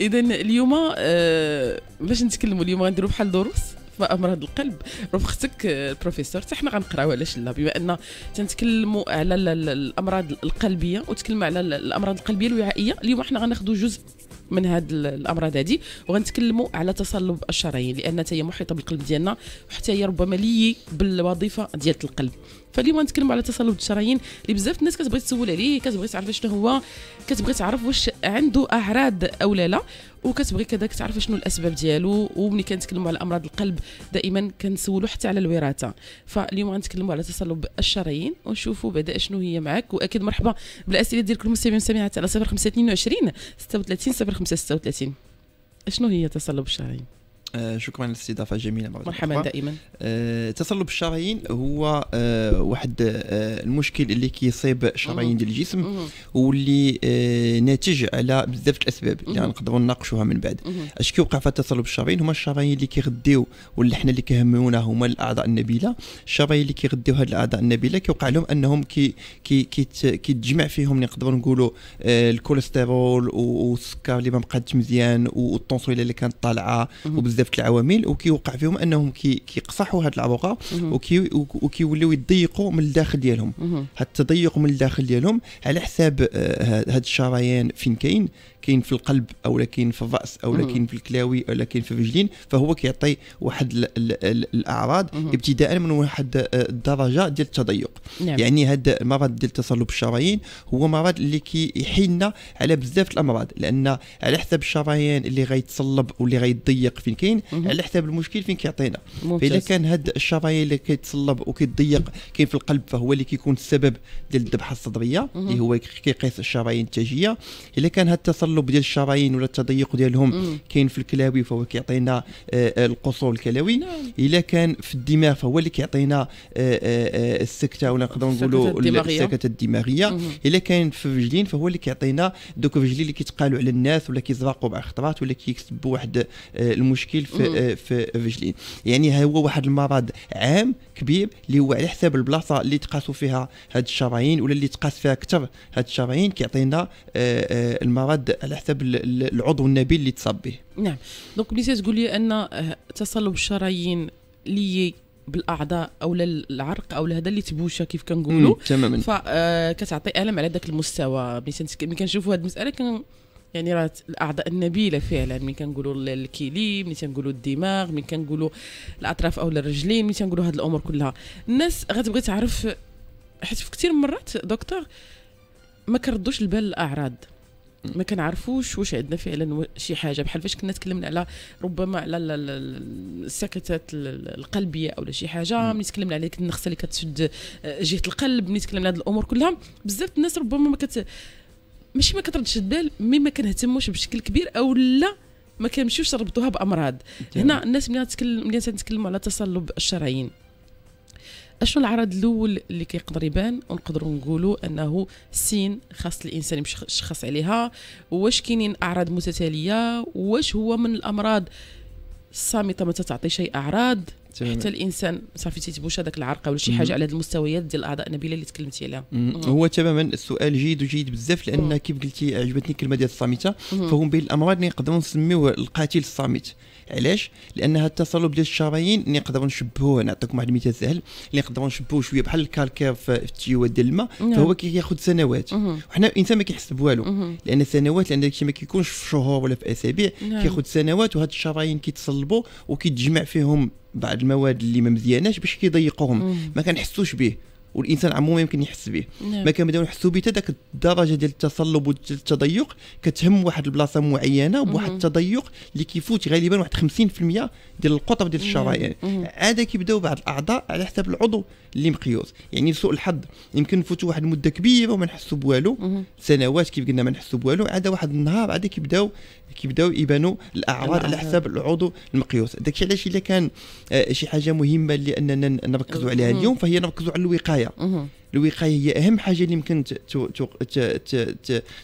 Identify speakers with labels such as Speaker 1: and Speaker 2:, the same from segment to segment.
Speaker 1: اذا اليوم آه، باش نتكلموا اليوم غنديروا بحال دروس امراض القلب راه اختك آه، البروفيسور حتى حنا غنقراو علاش لا بما ان تنتكلموا على الامراض القلبيه وتكلموا على الامراض القلبيه الوعائيه اليوم حنا غناخذوا جزء من هاد الامراض هادي وغنتكلموا على تصلب الشرايين لان هي محيطه بالقلب ديالنا وحتى هي ربما لي بالوظيفه ديال القلب فاليوم غنتكلموا على تصلب الشرايين اللي بزاف الناس كتبغي تسول عليه كتبغي تعرف شنو هو كتبغي تعرف واش عنده اعراض او لا وكتبغي كذاك تعرف شنو الاسباب ديالو وملي كنتكلموا على امراض القلب دائما كنسولو حتى على الوراثه فاليوم غنتكلموا على تصلب الشرايين ونشوفوا بعدا شنو هي معاك واكيد مرحبا بالاسئله ديالكم المستمعين والمستمعات على 0522 36 36 شنو هي تصلب الشرايين
Speaker 2: آه، شكرا للاستضافه جميله مره مرحبا دائما آه، تصلب الشرايين هو آه، واحد المشكل اللي كيصيب الشرايين ديال الجسم واللي ناتج على بزاف الاسباب اللي يعني نقدروا نناقشوها من بعد اش كيوقع في تصلب الشرايين هما الشرايين اللي كيغديو حنا اللي كيهمونا هما الاعضاء النبيله الشرايين اللي كيغديو هاد الاعضاء النبيله كيوقع لهم انهم كي كي كيتجمع فيهم نقدروا نقولوا الكوليسترول والسكر اللي ما بقاتش مزيان والطونسيون اللي كانت طالعه وبزاف بزاف العوامل وكيوقع فيهم انهم كيقصحوا هاد الافوكا وكي وكيوليو يضيقوا من الداخل ديالهم هاد التضيق من الداخل ديالهم على حساب آه، هاد الشرايين فين كاين كاين في القلب او كاين في الراس او كاين في الكلاوي او كاين في الرجلين فهو كيعطي واحد الـ الـ الـ الاعراض ابتداء من واحد آه، الدرجه ديال التضيق نعم. يعني هذا المرض ديال تصلب الشرايين هو مرض اللي كيحيلنا على بزاف الامراض لان على حسب الشرايين اللي غيتصلب واللي غيتضيق فين كاين على حسب المشكل فين كيعطينا فاذا كان هاد الشرايين اللي كيتصلب وكيضيق كاين في القلب فهو اللي كيكون السبب ديال الذبحه الصدريه اللي هو كيقيس الشرايين التاجيه اذا كان هاد التصلب التقلب ديال الشرايين ولا التضيق ديالهم كاين في الكلاوي فهو كيعطينا آه، آه، القصور الكلوي نعم. الا كان في الدماغ فهو اللي كيعطينا آه، السكته ولا نقدروا نقولوا السكته الدماغيه الا كان في الرجلين فهو اللي كيعطينا دوك الرجلين اللي كيتقالوا على الناس ولا كيزرقوا مع خطرات ولا كيكسبوا واحد المشكل في في الرجلين يعني هو واحد المرض عام كبير اللي هو على حساب البلاصه اللي تقاسوا فيها هاد الشرايين ولا اللي تقاس فيها اكثر هاد الشرايين كيعطينا المرض على حسب العضو النبيل اللي تصاب به
Speaker 1: نعم دونك ملي تقول لي ان آه، تصلب الشرايين لي بالاعضاء او العرق او هذا اللي تبوشه كيف كنقولوا تماما فكتعطي آه، الم على ذاك المستوى ملي كنشوفوا هذه المساله كن يعني راه الاعضاء النبيله فعلا ملي كنقولوا الكيلي ملي كنقولوا الدماغ ملي كنقولوا الاطراف او الرجلين ملي كنقولوا هذه الامور كلها الناس غتبغي تعرف حيت في كثير من مرات دكتور ما كردوش البال الاعراض ما كنعرفوش واش عندنا فعلا شي حاجه بحال فاش كنا تكلمنا على ربما على السكتات القلبيه او شي حاجه ملي تكلمنا على النخسه اللي كتشد آه، جهه القلب ملي تكلمنا على هذه الامور كلها بزاف الناس ربما ما كت ماشي ما كتردش البال مي ما كنهتموش بشكل كبير او لا ما كنمشيوش نربطوها بامراض هنا الناس ملي تتكلم ملي تنتكلموا على تصلب الشرايين اشنو العرض الاول اللي كيقدر يبان ونقدروا نقولوا انه سين خاص الانسان يشخص عليها واش كاينين اعراض متتاليه واش هو من الامراض الصامته ما تعطي شيء اعراض حتى الانسان صافي تيتبوش هذاك العرقه ولا شي حاجه على هذه المستويات ديال الاعضاء النبيله اللي تكلمتي عليها
Speaker 2: هو تماما السؤال جيد وجيد بزاف لان كيف قلتي عجبتني الكلمه ديال الصامته فهو بين الامراض اللي نقدروا نسميوه القاتل الصامت علاش لان هذا التصلب ديال الشرايين اللي نقدروا نشبهوه نعطيكم واحد المثال سهل اللي نقدروا نشبهوه شويه بحال الكالكير في التيوات ديال الماء نعم. فهو كياخذ سنوات وحنا الانسان ما كيحس بوالو لان سنوات لان داكشي ما كيكونش في شهور ولا في اسابيع نعم. كياخذ سنوات وهاد الشرايين كيتصلبوا وكيتجمع فيهم بعض المواد اللي ما مزياناش باش كيضيقوهم ما كنحسوش به والانسان عموما يمكن يحس به نعم. ما كان بداو يحسوا به ذاك الدرجه ديال التصلب والتضيق كتهم واحد البلاصه معينه بواحد التضيق اللي كيفوت غالبا واحد 50% ديال القطر ديال الشرايين عاده كيبداو بعض الاعضاء على حساب العضو اللي مقيوس يعني لسوء الحظ يمكن نفوتوا واحد المده كبيره وما نحسوا بوالو سنوات كيف قلنا ما نحسوا بوالو عاده واحد النهار عاده كيبداو كيبداو يبانوا الاعراض على حساب العضو المقيوس داكشي علاش الا كان آه شي حاجه مهمه لاننا نركزوا عليها اليوم فهي نركزوا على الوقايه الوقايه الوقايه هي اهم حاجه اللي يمكن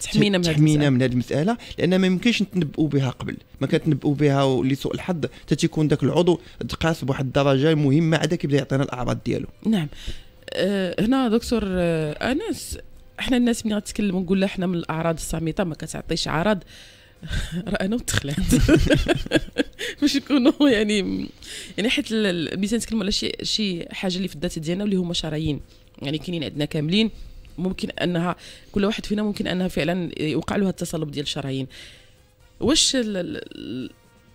Speaker 2: تحمينا من تحمينا من هذه المساله لان ما يمكنش نتنبؤوا بها قبل ما كتنبؤوا بها ولسوء الحظ حتى تيكون ذاك العضو تقاس بواحد الدرجه مهمه عاد كيبدا يعطينا الاعراض ديالو
Speaker 1: نعم أه هنا دكتور أه، انس احنا الناس ملي غتكلم نقول لها احنا من الاعراض الصامته ما كتعطيش عرض راه انا وتخلعت باش يكونوا يعني يعني حيت مثلا نتكلموا على شي شي حاجه اللي في الذات ديالنا واللي هما شرايين يعني كاينين عندنا كاملين ممكن انها كل واحد فينا ممكن انها فعلا يوقع له التصلب ديال الشرايين واش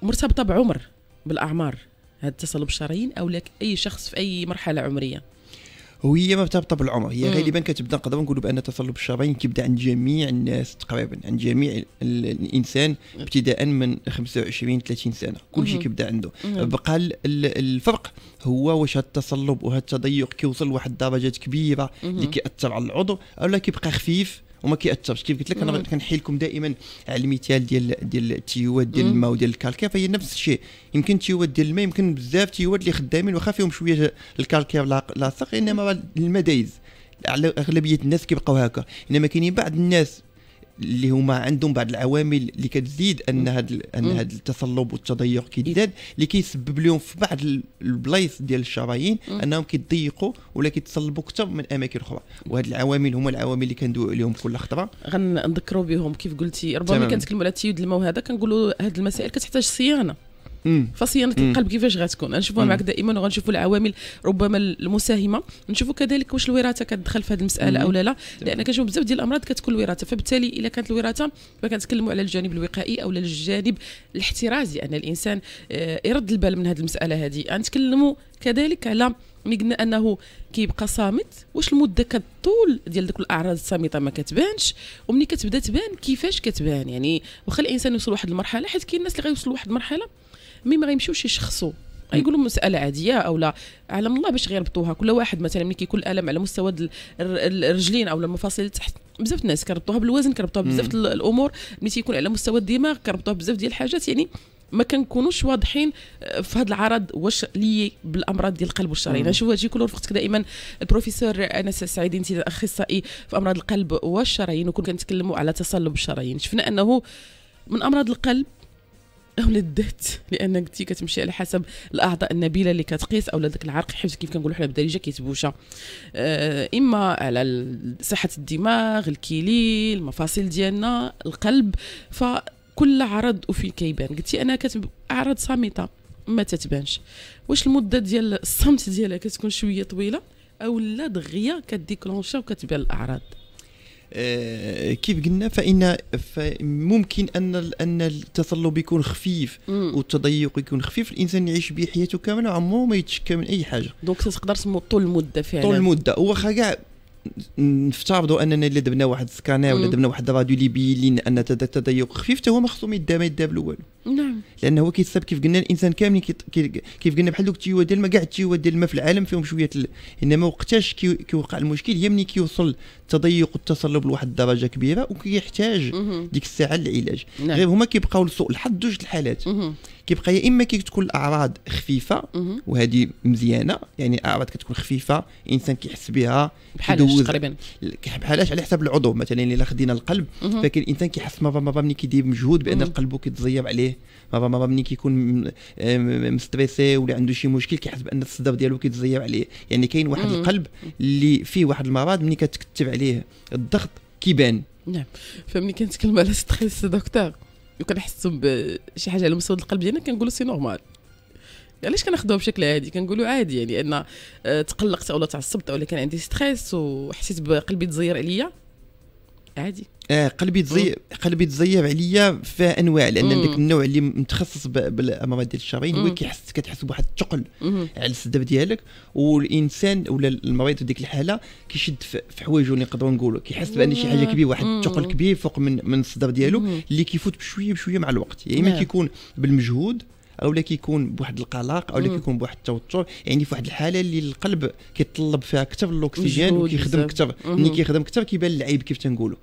Speaker 1: مرتبطه بعمر بالاعمار هذا التصلب الشرايين او لك اي شخص في اي مرحله عمريه
Speaker 2: وهي ما بتهبط بالعمر هي غالبا كتبدا نقدروا نقولوا بان تصلب الشرايين كيبدا عند جميع الناس تقريبا عند جميع الانسان ابتداء من 25 30 سنه كل شيء كيبدا عنده بقى الفرق هو واش هذا التصلب وهذا التضيق كيوصل لواحد الدرجات كبيره اللي كياثر على العضو او لا كيبقى خفيف وما كياثرش كيف قلت لك انا لكم دائما على المثال ديال ديال التيوات ديال الماء وديال الكالكير فهي نفس الشيء يمكن التيوات ديال الماء يمكن بزاف التيوات اللي خدامين واخا فيهم شويه الكالكير لاصق انما الماء دايز اغلبيه الناس كيبقاو هكا انما كاينين بعض الناس اللي هما عندهم بعض العوامل اللي كتزيد ان هاد ان هاد التصلب والتضيق كيزداد اللي كيسبب لهم في بعض البلايص ديال الشرايين انهم كيضيقوا ولا كيتصلبوا اكثر من اماكن اخرى وهاد العوامل هما العوامل اللي كندوي عليهم كل خطره غنذكروا بهم كيف قلتي ربما كنتكلموا
Speaker 1: على تيود الماء وهذا كنقولوا هاد المسائل كتحتاج صيانه فصيانه القلب كيفاش غتكون غنشوفوها معك دائما وغنشوفوا العوامل ربما المساهمه نشوفوا كذلك واش الوراثه كتدخل في هذه المساله او لا لا لان كنشوف بزاف ديال الامراض كتكون الوراثه فبالتالي اذا كانت الوراثه فكنتكلموا على الجانب الوقائي او الجانب الاحترازي ان الانسان آه، يرد البال من هذه المساله هذه غنتكلموا كذلك على ملي قلنا انه كيبقى صامت واش المده كطول ديال ذوك الاعراض الصامته ما كتبانش ومني كتبدا تبان كيفاش كتبان يعني واخا الانسان يوصل لواحد المرحله حيت كاين الناس اللي غيوصلوا لواحد المرحله مي ما غيمشيوش يشخصوا يقولوا مساله عاديه او لا علم الله باش غيربطوها كل واحد مثلا ملي كيكون الالم على مستوى الرجلين او المفاصل اللي تحت بزاف الناس كربطوها بالوزن كربطوها بزاف الامور ملي تيكون على مستوى الدماغ كربطوها بزاف ديال الحاجات يعني ما كنكونوش واضحين آه، في هذا العرض واش لي بالامراض ديال القلب والشرايين نشوف هادشي كل رفقتك دائما البروفيسور انس سعيد انت اخصائي في امراض القلب والشرايين وكنا كنتكلموا على تصلب الشرايين شفنا انه من امراض القلب ولدات لان قلتي كتمشي على حسب الاعضاء النبيله اللي كتقيس او داك العرق حيت كيف كنقولوا حنا بالدارجه كيتبوشى آه اما على صحه الدماغ الكلي المفاصل ديالنا القلب فكل عرض وفين كيبان قلتي انا كتب اعراض صامته ما تتبانش واش المده ديال الصمت ديالها كتكون شويه
Speaker 2: طويله او لا دغيا كديكلونشا وكتبان الاعراض آه، كيف قلنا فان ممكن ان ان التطلب يكون خفيف والتضيق يكون خفيف الانسان يعيش به حياته كامله وعمره ما يتشكى من اي حاجه دونك تقدر تسمو طول المده فعلا طول المده واخا كاع نفترضوا اننا الا دبنا واحد السكانير ولا دبنا واحد الراديو اللي بيلين ان التضيق خفيف حتى هو ما خصو ما يدا ما يدا والو نعم لان هو كيتصاب كيف قلنا الانسان كامل كيف قلنا بحال دوك التيوا ديال الماء كاع التيوا ديال الماء في العالم فيهم شويه انما وقتاش كيوقع المشكل هي ملي كيوصل تضيق التصلب لواحد الدرجه كبيره وكيحتاج ديك الساعه للعلاج نعم. غير هما كيبقاو لسوء الحظ جوج الحالات كيبقى يا اما كتكون الاعراض خفيفه وهذه مزيانه يعني الاعراض كتكون خفيفه الانسان كيحس بها بحال تقريبا بحالاش على حسب العضو مثلا الا خدينا القلب فكاين الانسان كيحس مره مره ملي كيدير مجهود بان القلب كيتزير عليه مره مره ملي كيكون مستريسي ولا عنده شي مشكل كيحس بان الصدر ديالو كيتزير عليه يعني كاين واحد القلب اللي فيه واحد المرض ملي كتكتب عليه الضغط كيبان
Speaker 1: نعم فملي كنتكلم على ستريس دكتور وكنحسوا بشي حاجه على مستوى القلب ديالنا كنقولوا سي نورمال علاش كناخذوها بشكل عادي كنقولوا عادي يعني ان تقلقت اولا تعصبت اولا كان عندي ستريس وحسيت بقلبي تزير عليا عادي
Speaker 2: اه قلبي تضيع قلبي تضيع عليا في انواع لان مم. النوع اللي متخصص بالامراض ديال الشرايين هو كيحس كتحس بواحد الثقل على السداب ديالك والانسان ولا المريض في ديك الحاله كيشد في حوايجه اللي نقدروا نقولوا كيحس بان شي حاجه كبيره واحد الثقل كبير فوق من من الصدر ديالو اللي كيفوت بشويه بشويه مع الوقت يا يعني اما نعم. كيكون بالمجهود او لا كيكون بواحد القلق او لا كيكون بواحد التوتر يعني في واحد الحاله اللي القلب كيطلب فيها اكثر الاكسجين وكيخدم اكثر ملي كيخدم اكثر كيبان العيب كيف تنقولوا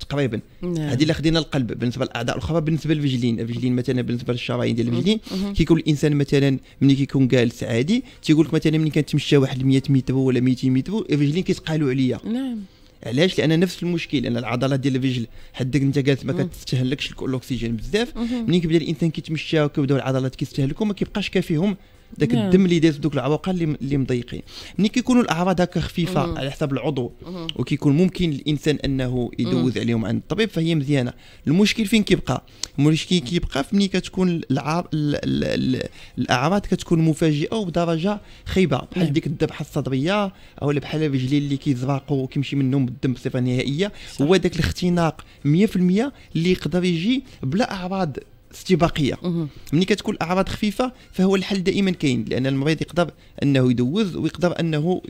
Speaker 2: تقريبا نعم. هذه اللي خدينا القلب بالنسبه للاعضاء الاخرى بالنسبه للرجلين الرجلين مثلا بالنسبه للشرايين ديال الرجلين كيكون الانسان مثلا ملي كيكون جالس عادي تيقول لك مثلا ملي كنتمشى واحد 100 متر ولا 200 متر الرجلين كيتقالوا عليا نعم علاش لان نفس المشكل ان العضلات ديال الفيجل حدك انت قالت ما كتستهلكش الاكسجين بزاف ملي كيبدا الانسان كيتمشى وكيبداو العضلات كيستهلكوا ما كيبقاش كافيهم
Speaker 1: داك نعم. الدم اللي داير
Speaker 2: دوك العواقع اللي اللي مضيقين ملي كيكونوا الاعراض هكا خفيفه مم. على حسب العضو وكيكون ممكن الانسان انه يدوز عليهم عند الطبيب فهي مزيانه المشكل فين كيبقى المشكل كيبقى ملي كتكون الاعراض كتكون مفاجئه وبدرجه خيبه بحال نعم. ديك الذبحه الصدريه او بحال الرجلين اللي كيزرقوا وكيمشي منهم الدم بصفه نهائيه هو داك الاختناق 100% اللي يقدر يجي بلا اعراض استباقيه ملي كتكون الاعراض خفيفه فهو الحل دائما كاين لان المريض يقدر انه يدوز ويقدر انه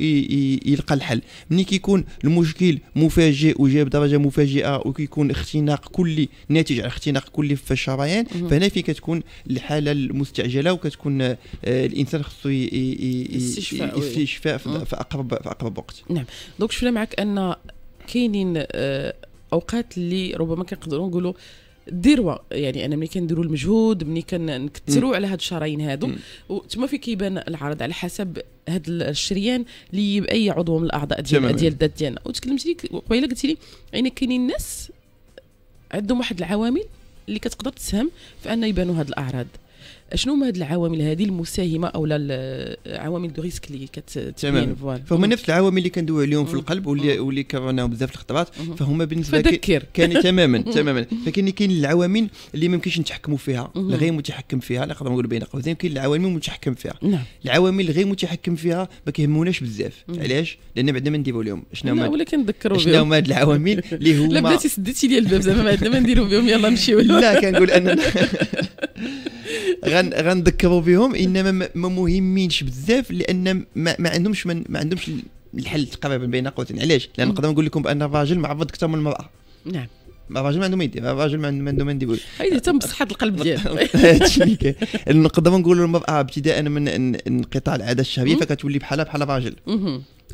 Speaker 2: يلقى الحل ملي كيكون المشكل مفاجئ وجاء بدرجه مفاجئه وكيكون اختناق كلي ناتج عن اختناق كلي في الشرايين فهنا فين كتكون الحاله المستعجله وكتكون آه، الانسان خصو يستشفى في اقرب في اقرب وقت
Speaker 1: نعم دونك شفنا معك ان كاينين آه، اوقات اللي ربما كنقدروا نقولوا ديروا يعني انا ملي كنديروا المجهود ملي كنكثروا على هاد الشرايين هادو وتما في كيبان العرض على حسب هاد الشريان اللي باي عضو من الاعضاء ديال ديال الذات ديالنا وتكلمت لي قبيله قلت لي يعني كاينين الناس عندهم واحد العوامل اللي كتقدر تسهم في ان يبانوا هاد الاعراض شنو هما هاد العوامل هذه المساهمه او العوامل دو ريسك اللي كتبين فوالا
Speaker 2: فهما نفس العوامل اللي كندوي عليهم في القلب واللي واللي كرناهم بزاف الخطرات فهما بالنسبه فذكر كان تماما تماما فكاين كاين العوامل اللي ما يمكنش نتحكموا فيها غير متحكم فيها لا نقدر نقولوا بين قوسين كاين العوامل المتحكم فيها نعم. العوامل غير متحكم فيها ما كيهموناش بزاف علاش لان بعدنا ما نديروا لهم شنو هما ولا كنذكروا شنو هما هاد العوامل اللي هما لا بلاتي
Speaker 1: سديتي لي الباب زعما ما عندنا ما نديروا بهم يلا نمشيو لا كنقول اننا
Speaker 2: غنذكروا بهم انما ما مهمينش بزاف لان ما, ما عندهمش من ما عندهمش الحل تقريبا بين قوسين علاش لان نقدر نقول لكم بان الراجل معرض اكثر من المراه نعم الراجل ما عنده ما يدير الراجل ما عنده ما ما يدير
Speaker 1: هيدي تم صحه القلب ديالو
Speaker 2: نقدر نقولوا المراه ابتداء من انقطاع العاده الشهريه فكتولي بحالها بحال الراجل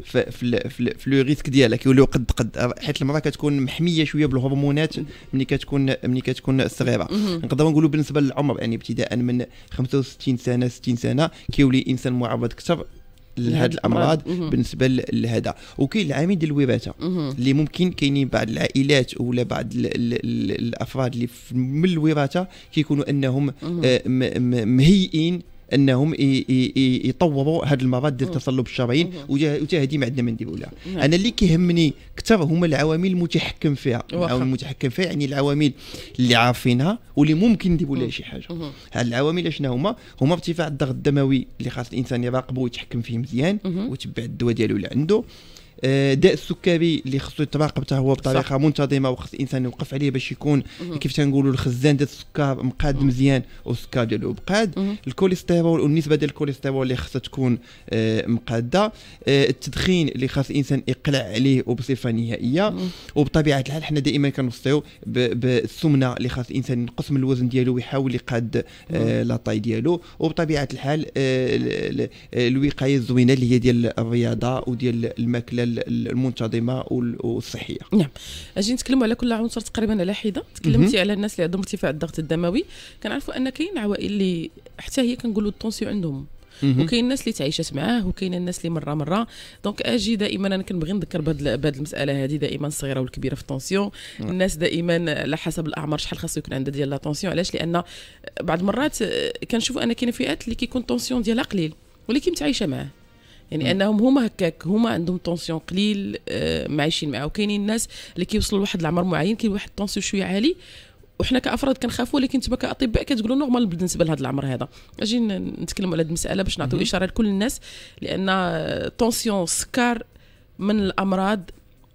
Speaker 2: في في في لو ريسك ديالك يوليو قد قد حيت المراه كتكون محميه شويه بالهرمونات ملي كتكون ملي كتكون صغيره نقدروا نقولوا بالنسبه للعمر يعني ابتداء من 65 سنه 60 سنه كيولي انسان معرض اكثر لهاد الامراض بالنسبه لهذا وكاين العامل ديال الوراثه اللي ممكن كاينين بعض العائلات ولا بعض الافراد اللي من الوراثه كيكونوا انهم آه، مهيئين انهم يطوروا هذه المرض ديال تصلب الشرايين ما عندنا لها انا اللي كيهمني اكثر هما العوامل المتحكم فيها العوامل المتحكم فيها يعني العوامل اللي عارفينها واللي ممكن نديروا لها شي حاجه هاد العوامل اشنا هما هما ارتفاع الضغط الدموي اللي خاص الانسان يراقبه ويتحكم فيه مزيان ويتبع الدواء ديالو اللي عنده آه، داء السكري اللي خصو يتراقب حتى هو بطريقه منتظمه وخص الانسان يوقف عليه باش يكون كيف تنقولوا الخزان ديال السكر مقاد مزيان والسكر ديالو مقاد الكوليسترول والنسبه ديال الكوليسترول اللي خصها تكون آه، مقاده آه، التدخين اللي خاص الانسان يقلع عليه وبصفه نهائيه وبطبيعه الحال حنا دائما كنوصيو بالسمنه اللي خاص الانسان ينقص من الوزن ديالو ويحاول يقاد لاطاي ديالو وبطبيعه الحال الوقايه الزوينه اللي هي ديال الرياضه وديال الماكله المنتظمه والصحيه نعم
Speaker 1: اجي نتكلموا على كل عنصر تقريبا على حده تكلمتي على الناس اللي عندهم ارتفاع الضغط الدموي كنعرفوا ان كاين عوائل اللي حتى هي كنقولوا الطونسيون عندهم وكاين الناس اللي تعيشت معاه وكاين الناس اللي مره مره دونك اجي دائما انا كنبغي نذكر بهذه المساله هذه دائما الصغيره والكبيره في الطونسيون نعم. الناس دائما على حسب الاعمار شحال خاصو يكون عندها ديال لا طونسيون علاش لان بعض المرات كنشوفوا ان كاين فئات اللي كيكون الطونسيون ديالها قليل ولكن متعايشه معاه يعني م. انهم هما هكاك هما عندهم طونسيون قليل آه معيشين معاه وكاينين الناس اللي كيوصلوا لواحد العمر معين كاين واحد الطونسيون شويه عالي وحنا كافراد كنخافوا ولكن انتم كاطباء كتقولوا نورمال بالنسبه لهذا العمر هذا اجي نتكلموا على هذه المساله باش نعطيو اشاره لكل الناس لان طونسيون سكر من الامراض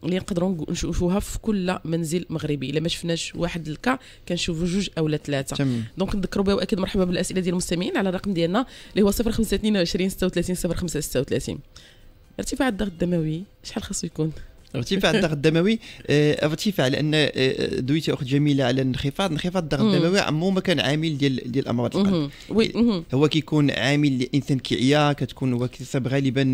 Speaker 1: اللي نقدروا نشوفوها في كل منزل مغربي الا ما شفناش واحد الكا كنشوفوا جوج اولا ثلاثه دونك نذكروا بها واكيد مرحبا بالاسئله ديال المستمعين على الرقم ديالنا اللي هو 0522 36 05 36 ارتفاع الضغط الدموي شحال خاصو يكون
Speaker 2: ارتفاع الضغط الدموي ارتفاع لان دويتي اخت جميله على الانخفاض انخفاض الضغط الدموي عموما كان عامل ديال ديال امراض القلب هو كيكون عامل الانسان كيعيا كتكون هو كيصاب غالبا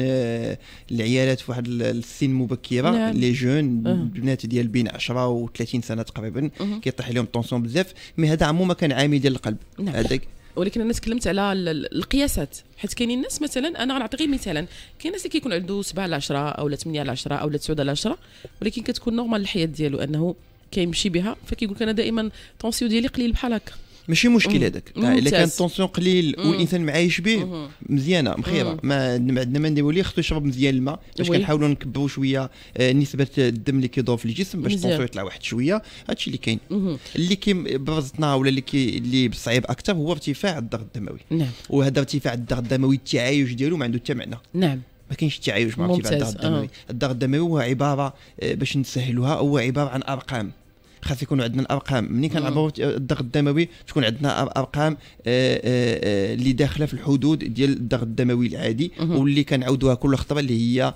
Speaker 2: العيالات في واحد السن مبكره لي جون البنات ديال بين 10 و 30 سنه تقريبا كيطيح لهم الطونسون بزاف مي هذا عموما كان عامل ديال القلب هذاك
Speaker 1: ولكن انا تكلمت على القياسات حيت كاينين الناس مثلا انا غنعطي غير مثالا كاين الناس اللي كيكون عنده 7 على 10 او 8 على 10 او 9 على 10 ولكن كتكون نورمال الحياه ديالو انه كيمشي بها فكيقول لك انا دائما طونسيو ديالي قليل بحال هكا
Speaker 2: ماشي مشكل هذاك الا كان التونسيون قليل والانسان معايش به مزيانه مخيره ما عندنا ما نديرو ليه خصو يشرب مزيان الماء باش كنحاولوا نكبروا شويه آه، نسبه الدم اللي كيدور في الجسم باش التونسيون يطلع واحد شويه هادشي اللي كاين اللي كي برزتنا ولا اللي كي اللي صعيب اكثر هو ارتفاع الضغط الدموي نعم وهذا ارتفاع الضغط الدموي التعايش ديالو ما عنده حتى معنى نعم ما كاينش التعايش مع ارتفاع الضغط الدموي الضغط الدموي هو عباره آه، باش نسهلوها هو عباره عن ارقام خاص يكون عندنا الارقام ملي كنلعبوا نعم. الضغط الدموي تكون عندنا ارقام آه، آه، آه، اللي داخله في الحدود ديال الضغط الدموي العادي واللي كنعاودوها كل خطره اللي هي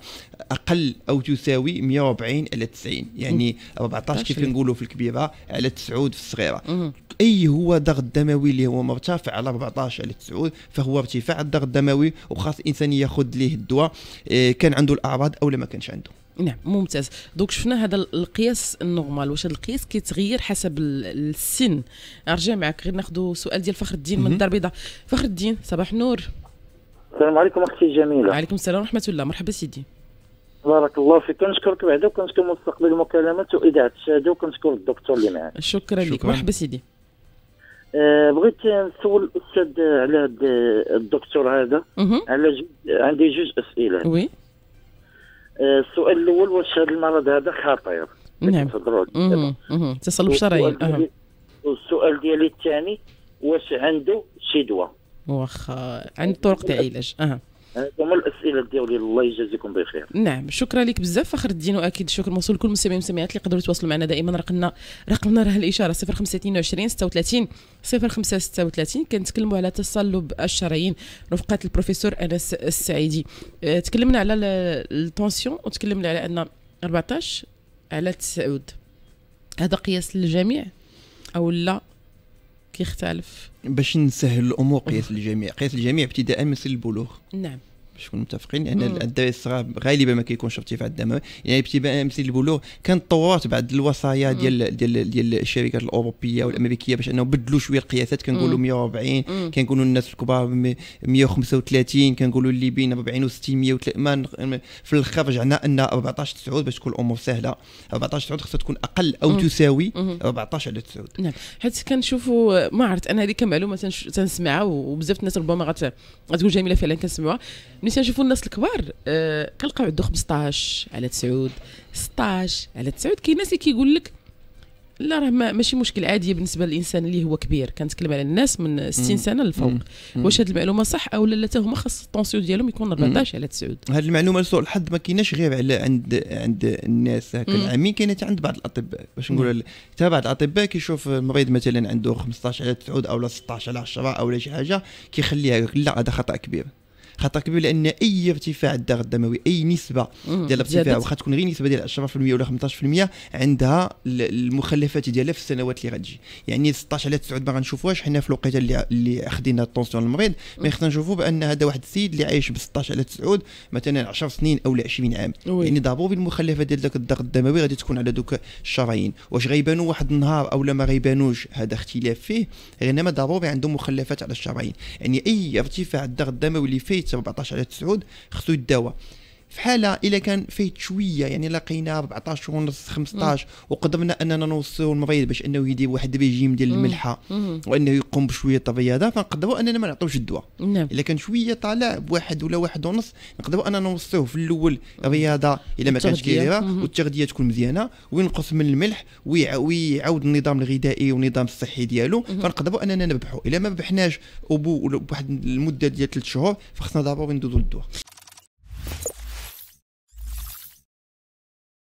Speaker 2: اقل او تساوي 140 على 90 يعني 14 كيف كنقولوا في الكبيره على 9 في الصغيره اي هو ضغط دموي اللي هو مرتفع على 14 على 9 فهو ارتفاع الضغط الدموي وخاص الانسان ياخذ ليه الدواء كان عنده الاعراض او لا ما كانش عنده
Speaker 1: نعم ممتاز دونك شفنا هذا القياس النورمال واش هذا القياس كيتغير حسب السن ارجع معك غير ناخذ سؤال ديال فخر الدين من الدار البيضاء فخر الدين صباح النور السلام عليكم اختي جميله وعليكم السلام ورحمه الله مرحبا سيدي
Speaker 2: بارك الله فيك كنشكرك بعدا وكنشكر مستقبل المكالمات واذاعه الشهاده وكنشكر الدكتور اللي معاك
Speaker 1: شكرا لك مرحبا سيدي
Speaker 2: أه بغيت نسول الاستاذ على الدكتور هذا على عندي جوج اسئله وي السؤال الاول واش هذا المرض هذا خطير
Speaker 1: نعم تصلب شرايين
Speaker 2: والسؤال ديالي الثاني واش عنده شي دواء
Speaker 1: واخا عند طرق تاع علاج اها
Speaker 2: هما الاسئله ديالي الله يجازيكم
Speaker 1: بخير نعم شكرا لك بزاف فخر الدين واكيد شكر موصول لكل المستمعين والمستمعات اللي يقدروا يتواصلوا معنا دائما رقمنا رقمنا راه الاشاره 0522 36 05 36 كنتكلموا على تصلب الشرايين رفقه البروفيسور انس السعيدي أه، تكلمنا على التونسيون وتكلمنا على ان 14 على 9 هذا قياس للجميع او لا كيختلف
Speaker 2: باش نسهل الامور قياس الجميع قياس الجميع ابتداء من سن البلوغ نعم باش نكونوا متفقين لان الدراري الصغار غالبا ما كيكونش ارتفاع الدموي يعني ابتداء مثل البلوغ كان تطورت بعض الوصايا ديال ديال ديال الشركات الاوروبيه والامريكيه باش انه بدلوا شويه القياسات كنقولوا 140 كنقولوا الناس الكبار 135 كنقولوا اللي بين 40 و60 130 في الاخر رجعنا ان 14 تسعود باش تكون الامور سهله 14 تسعود خصها تكون اقل او تساوي 14 على تسعود
Speaker 1: نعم حيت كنشوفوا ما عرفت انا هذه كمعلومه تنسمعها وبزاف الناس ربما غتقول جميله فعلا كنسمعوها ملي تنشوفوا الناس الكبار أه كنلقاو عنده 15 على 9 16 على 9 كاين ناس اللي كيقول لك لا راه ماشي مشكل عاديه بالنسبه للانسان اللي هو كبير كنتكلم على الناس من 60 سنه للفوق واش هذه المعلومه صح او لا حتى هما خاص الطونسيون ديالهم يكون 14 على 9
Speaker 2: هذه المعلومه لسوء الحظ ما كايناش غير على عند عند الناس هكا العامين كاينه عند بعض الاطباء باش نقول حتى بعض الاطباء كيشوف المريض مثلا عنده 15 على 9 او 16 على 10 او شي حاجه كيخليها لا هذا خطا كبير خاطر كبير لان اي ارتفاع الضغط الدموي اي نسبه ديال الارتفاع واخا تكون غير نسبه ديال 10% ولا 15% عندها المخلفات ديالها في السنوات اللي غتجي يعني 16 على 9 ما غنشوفوهاش حنا في الوقيته اللي اللي خدينا الطونسيون المريض مي خصنا نشوفوا بان هذا واحد السيد اللي عايش ب 16 على 9 مثلا 10 سنين او 20 عام وي. يعني ضروري المخلفات ديال ذاك الضغط الدموي غادي تكون على دوك الشرايين واش غيبانوا واحد النهار او لا ما غيبانوش هذا اختلاف فيه غير انما ضروري عندهم مخلفات على الشرايين يعني اي ارتفاع الضغط الدموي اللي فايت 14 على 9 خصو يداوى في حاله الا كان فايت شويه يعني لقينا 14 ونص 15 وقدرنا اننا نوصلوا المريض باش انه يدير واحد ريجيم ديال الملحه وانه يقوم بشويه الرياضه فنقدروا اننا ما نعطيوش الدواء نعم. الا كان شويه طالع بواحد ولا واحد ونص نقدروا اننا نوصلوه في الاول رياضه الا ما كانش كبيره والتغذيه تكون مزيانه وينقص من الملح ويعاود النظام الغذائي والنظام الصحي ديالو فنقدروا اننا نربحوا الا ما ربحناش بواحد المده ديال ثلاث شهور فخصنا ضروري ندوزوا الدواء